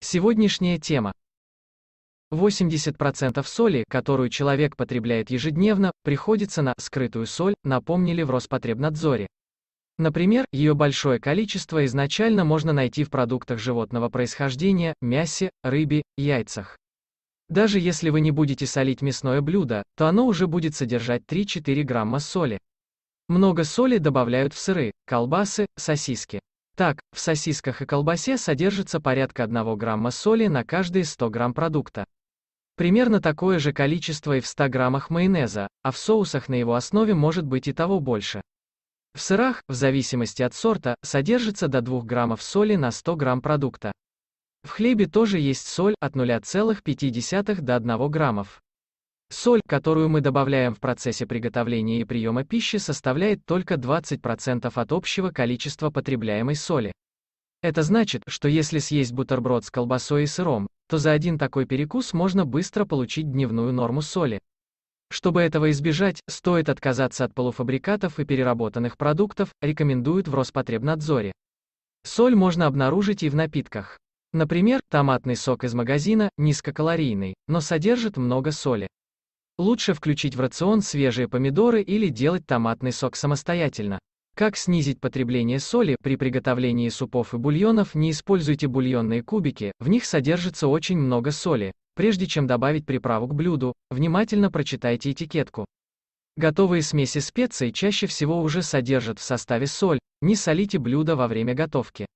Сегодняшняя тема. 80% соли, которую человек потребляет ежедневно, приходится на скрытую соль, напомнили в Роспотребнадзоре. Например, ее большое количество изначально можно найти в продуктах животного происхождения, мясе, рыбе, яйцах. Даже если вы не будете солить мясное блюдо, то оно уже будет содержать 3-4 грамма соли. Много соли добавляют в сыры, колбасы, сосиски. Так, в сосисках и колбасе содержится порядка 1 грамма соли на каждые 100 грамм продукта. Примерно такое же количество и в 100 граммах майонеза, а в соусах на его основе может быть и того больше. В сырах, в зависимости от сорта, содержится до 2 граммов соли на 100 грамм продукта. В хлебе тоже есть соль от 0,5 до 1 граммов. Соль, которую мы добавляем в процессе приготовления и приема пищи, составляет только 20% от общего количества потребляемой соли. Это значит, что если съесть бутерброд с колбасой и сыром, то за один такой перекус можно быстро получить дневную норму соли. Чтобы этого избежать, стоит отказаться от полуфабрикатов и переработанных продуктов, рекомендуют в Роспотребнадзоре. Соль можно обнаружить и в напитках. Например, томатный сок из магазина, низкокалорийный, но содержит много соли. Лучше включить в рацион свежие помидоры или делать томатный сок самостоятельно. Как снизить потребление соли при приготовлении супов и бульонов? Не используйте бульонные кубики, в них содержится очень много соли. Прежде чем добавить приправу к блюду, внимательно прочитайте этикетку. Готовые смеси специй чаще всего уже содержат в составе соль, не солите блюдо во время готовки.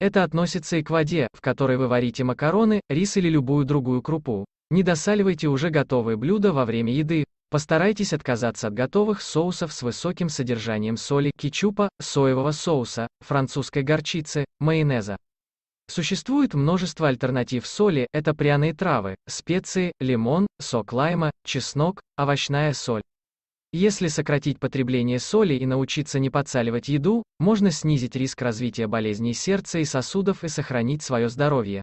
Это относится и к воде, в которой вы варите макароны, рис или любую другую крупу. Не досаливайте уже готовые блюда во время еды. Постарайтесь отказаться от готовых соусов с высоким содержанием соли, кетчупа, соевого соуса, французской горчицы, майонеза. Существует множество альтернатив соли, это пряные травы, специи, лимон, сок лайма, чеснок, овощная соль. Если сократить потребление соли и научиться не подсаливать еду, можно снизить риск развития болезней сердца и сосудов и сохранить свое здоровье.